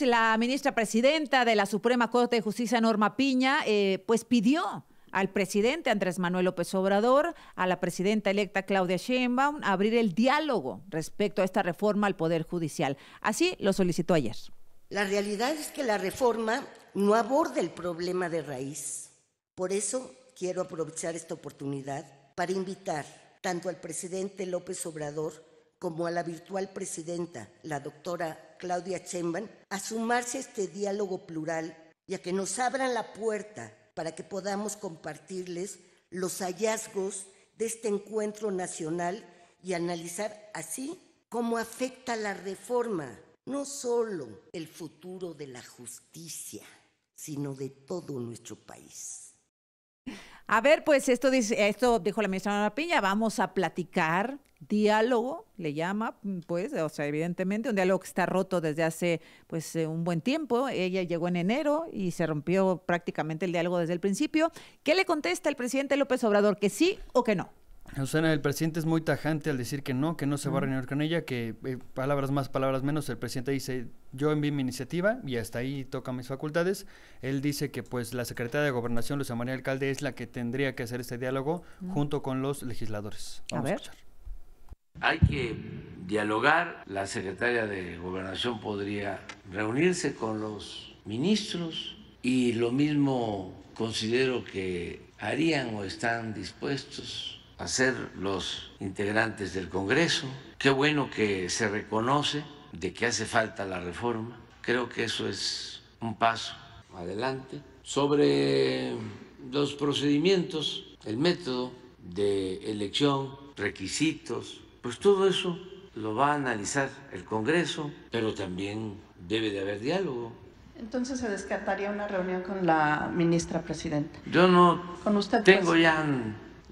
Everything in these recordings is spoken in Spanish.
la ministra presidenta de la Suprema Corte de Justicia, Norma Piña, eh, pues pidió al presidente Andrés Manuel López Obrador, a la presidenta electa Claudia Sheinbaum, abrir el diálogo respecto a esta reforma al Poder Judicial. Así lo solicitó ayer. La realidad es que la reforma no aborda el problema de raíz. Por eso quiero aprovechar esta oportunidad para invitar tanto al presidente López Obrador como a la virtual presidenta, la doctora Claudia Chemban, a sumarse a este diálogo plural y a que nos abran la puerta para que podamos compartirles los hallazgos de este encuentro nacional y analizar así cómo afecta la reforma, no solo el futuro de la justicia, sino de todo nuestro país. A ver, pues esto, esto dijo la ministra Piña, vamos a platicar diálogo, le llama, pues, o sea, evidentemente, un diálogo que está roto desde hace, pues, eh, un buen tiempo. Ella llegó en enero y se rompió prácticamente el diálogo desde el principio. ¿Qué le contesta el presidente López Obrador, que sí o que no? el presidente es muy tajante al decir que no, que no se va a reunir con ella, que eh, palabras más, palabras menos, el presidente dice, yo envío mi iniciativa y hasta ahí toca mis facultades. Él dice que pues la secretaria de Gobernación, Luisa María Alcalde, es la que tendría que hacer este diálogo junto con los legisladores. Vamos a escuchar. Hay que dialogar, la secretaria de gobernación podría reunirse con los ministros y lo mismo considero que harían o están dispuestos a ser los integrantes del Congreso. Qué bueno que se reconoce de que hace falta la reforma. Creo que eso es un paso adelante. Sobre los procedimientos, el método de elección, requisitos, pues todo eso lo va a analizar el Congreso, pero también debe de haber diálogo. Entonces se descartaría una reunión con la ministra presidenta. Yo no ¿Con usted, tengo pues. ya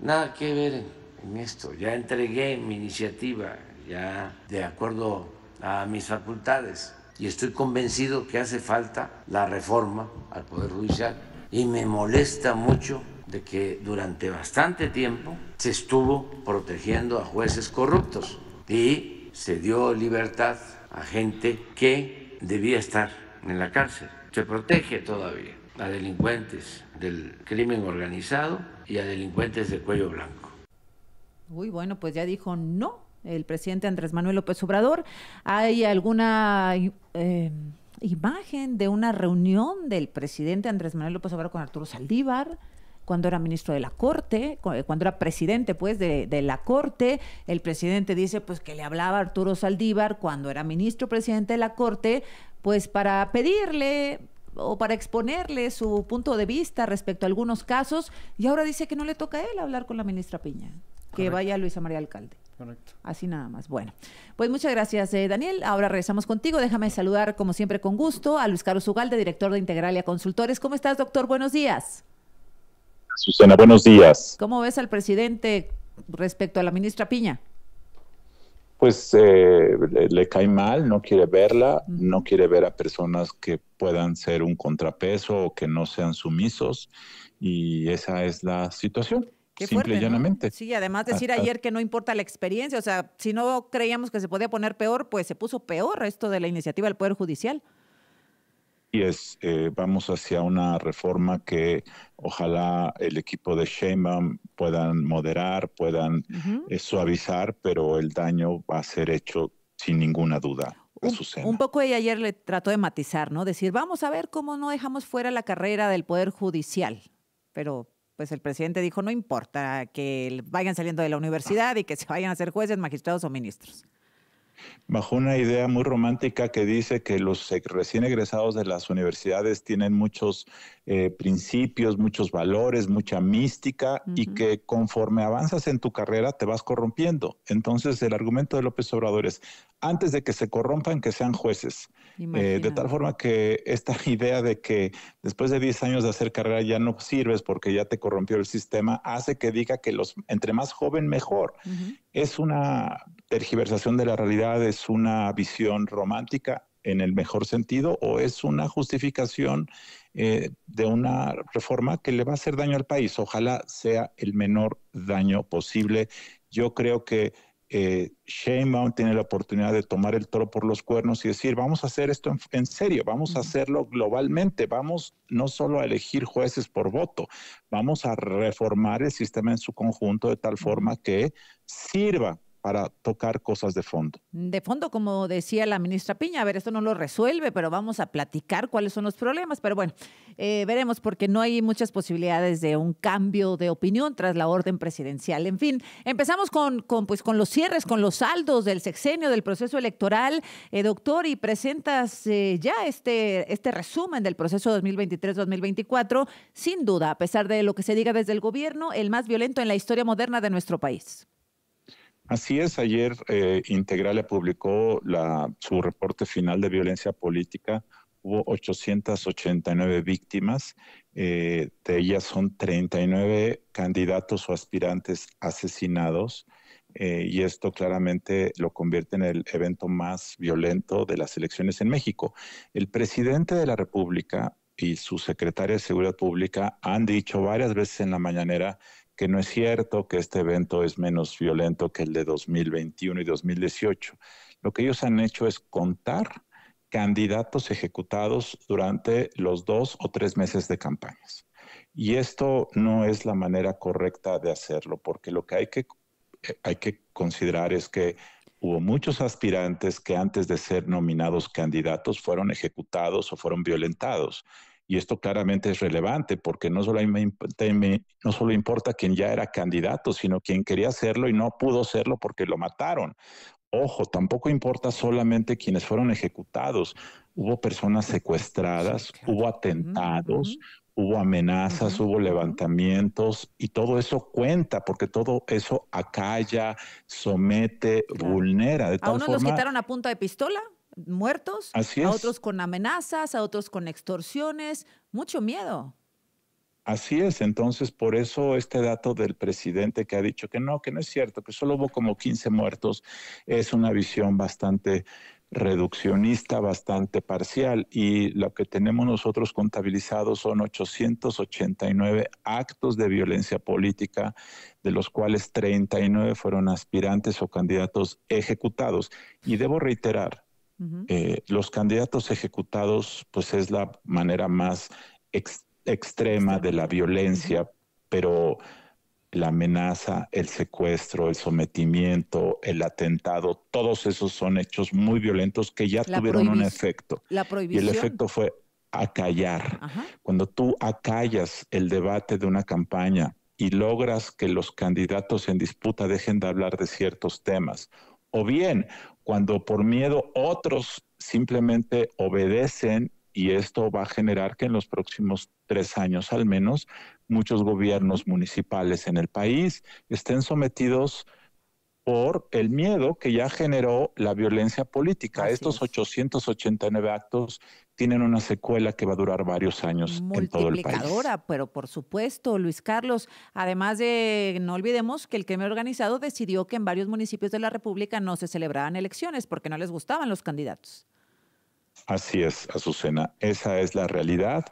nada que ver en esto. Ya entregué mi iniciativa, ya de acuerdo a mis facultades. Y estoy convencido que hace falta la reforma al Poder Judicial. Y me molesta mucho de que durante bastante tiempo se estuvo protegiendo a jueces corruptos y se dio libertad a gente que debía estar en la cárcel. Se protege todavía a delincuentes del crimen organizado y a delincuentes de cuello blanco. Uy, bueno, pues ya dijo no el presidente Andrés Manuel López Obrador. ¿Hay alguna eh, imagen de una reunión del presidente Andrés Manuel López Obrador con Arturo Saldívar? cuando era ministro de la Corte, eh, cuando era presidente pues de, la Corte, el presidente dice pues que le hablaba Arturo Saldívar cuando era ministro presidente de la Corte, pues para pedirle o para exponerle su punto de vista respecto a algunos casos y ahora dice que no le toca a él hablar con la ministra Piña, que vaya Luisa María Alcalde. Correcto. Así nada más. Bueno, pues muchas gracias, eh, Daniel. Ahora regresamos contigo. Déjame saludar, como siempre, con gusto a Luis Carlos Ugalde, director de Integralia Consultores. ¿Cómo estás, doctor? Buenos días. Susana, buenos días. ¿Cómo ves al presidente respecto a la ministra Piña? Pues eh, le, cae mal, no quiere verla, no quiere ver a personas que puedan ser un contrapeso o que no sean sumisos y esa es la situación. Sí, además decir ayer que no importa la experiencia, o sea, si no creíamos que se podía poner peor, pues se puso peor esto de la iniciativa del Poder Judicial y es eh, vamos hacia una reforma que ojalá el equipo de Sheinbaum puedan moderar, puedan eh, suavizar, pero el daño va a ser hecho sin ninguna duda. Un, un, poco ella ayer le trató de matizar, ¿no? Decir, vamos a ver cómo no dejamos fuera la carrera del Poder Judicial, pero pues el presidente dijo, no importa que vayan saliendo de la universidad y que se vayan a ser jueces, magistrados o ministros bajo una idea muy romántica que dice que los recién egresados de las universidades tienen muchos eh, principios, muchos valores, mucha mística y que conforme avanzas en tu carrera te vas corrompiendo. Entonces el argumento de López Obrador es, antes de que se corrompan, que sean jueces. Eh, de tal forma que esta idea de que después de 10 años de hacer carrera ya no sirves porque ya te corrompió el sistema, hace que diga que los entre más joven mejor. Es una tergiversación de la realidad es una visión romántica en el mejor sentido o es una justificación eh, de una reforma que le va a hacer daño al país. Ojalá sea el menor daño posible. Yo creo que eh, Sheinbaum tiene la oportunidad de tomar el toro por los cuernos y decir, vamos a hacer esto en serio, vamos a hacerlo globalmente, vamos no solo a elegir jueces por voto, vamos a reformar el sistema en su conjunto de tal forma que sirva para tocar cosas de fondo. De fondo, como decía la ministra Piña, a ver, esto no lo resuelve, pero vamos a platicar cuáles son los problemas. Pero bueno, eh, veremos porque no hay muchas posibilidades de un cambio de opinión tras la orden presidencial. En fin, empezamos con, pues, con los cierres, con los saldos del sexenio, del proceso electoral. Eh, doctor, y presentas eh, ya este, este resumen del proceso 2023-2024. Sin duda, a pesar de lo que se diga desde el gobierno, el más violento en la historia moderna de nuestro país. Así es, ayer eh, Integrale publicó la, su reporte final de violencia política. Hubo 889 víctimas, eh, de ellas son 39 candidatos o aspirantes asesinados, eh, y esto claramente lo convierte en el evento más violento de las elecciones en México. El presidente de la República y su secretaria de Seguridad Pública han dicho varias veces en la mañanera que no es cierto, que este evento es menos violento que el de 2021 y 2018. Lo que ellos han hecho es contar candidatos ejecutados durante los dos o tres meses de campañas. Y esto no es la manera correcta de hacerlo, porque lo que hay que, hay que considerar es que hubo muchos aspirantes que antes de ser nominados candidatos fueron ejecutados o fueron violentados. Y esto claramente es relevante porque no solo, no importa quien ya era candidato, sino quien quería hacerlo y no pudo hacerlo porque lo mataron. Ojo, tampoco importa solamente quienes fueron ejecutados. Hubo personas secuestradas, hubo atentados, hubo amenazas, hubo levantamientos y todo eso cuenta porque todo eso acalla, somete, vulnera. De ¿A uno los quitaron a punta de pistola? muertos, a otros con amenazas, a otros con extorsiones, mucho miedo. Así es, entonces por eso este dato del presidente que ha dicho que no, que no es cierto, que solo hubo como 15 muertos, es una visión bastante reduccionista, bastante parcial, y lo que tenemos nosotros contabilizados son 889 actos de violencia política, de los cuales 39 fueron aspirantes o candidatos ejecutados. Y debo reiterar, eh, los candidatos ejecutados, pues es la manera más extrema de la violencia, pero la amenaza, el secuestro, el sometimiento, el atentado, todos esos son hechos muy violentos que ya tuvieron un efecto. La prohibición. Y el efecto fue acallar. Cuando tú acallas el debate de una campaña y logras que los candidatos en disputa dejen de hablar de ciertos temas o bien cuando por miedo otros simplemente obedecen y esto va a generar que en los próximos tres años al menos muchos gobiernos municipales en el país estén sometidos a por el miedo que ya generó la violencia política. Estos 889 actos tienen una secuela que va a durar varios años en todo el país. Multiplicadora, pero por supuesto, Luis Carlos. Además de, no olvidemos que el crimen organizado decidió que en varios municipios de la República no se celebraban elecciones porque no les gustaban los candidatos. Así es, Azucena, esa es la realidad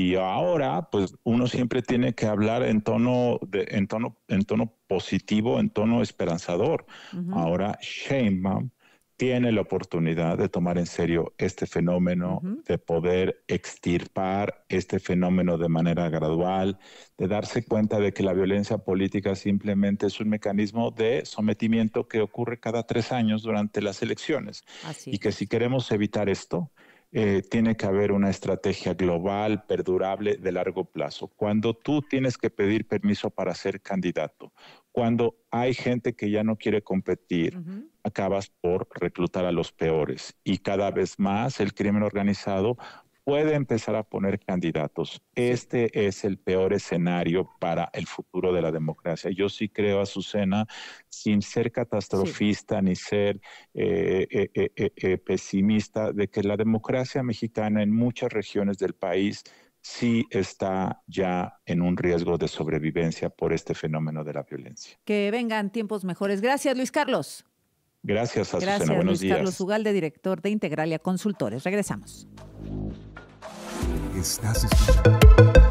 y ahora, pues uno siempre tiene que hablar en tono, de, en tono, en tono positivo, en tono esperanzador. Ahora, Sheinbaum tiene la oportunidad de tomar en serio este fenómeno, de poder extirpar este fenómeno de manera gradual, de darse cuenta de que la violencia política simplemente es un mecanismo de sometimiento que ocurre cada tres años durante las elecciones. Y que si queremos evitar esto, eh, tiene que haber una estrategia global, perdurable, de largo plazo. Cuando tú tienes que pedir permiso para ser candidato, cuando hay gente que ya no quiere competir, acabas por reclutar a los peores. Y cada vez más el crimen organizado puede empezar a poner candidatos. Este es el peor escenario para el futuro de la democracia. Yo sí creo, Azucena, sin ser catastrofista ni ser eh, eh, eh, pesimista, de que la democracia mexicana en muchas regiones del país sí está ya en un riesgo de sobrevivencia por este fenómeno de la violencia. Que vengan tiempos mejores. Gracias, Luis Carlos. Gracias, Azucena. Gracias, Buenos Luis días. Carlos Ugalde, director de Integralia Consultores. Regresamos. estás escuchando.